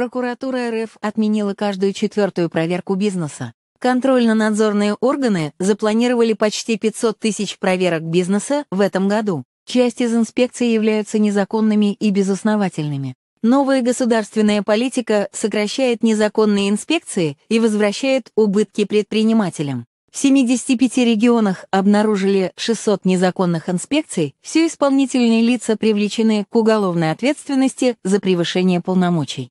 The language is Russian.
Прокуратура РФ отменила каждую четвертую проверку бизнеса. Контрольно-надзорные органы запланировали почти 500 тысяч проверок бизнеса в этом году. Часть из инспекций являются незаконными и безосновательными. Новая государственная политика сокращает незаконные инспекции и возвращает убытки предпринимателям. В 75 регионах обнаружили 600 незаконных инспекций, все исполнительные лица привлечены к уголовной ответственности за превышение полномочий.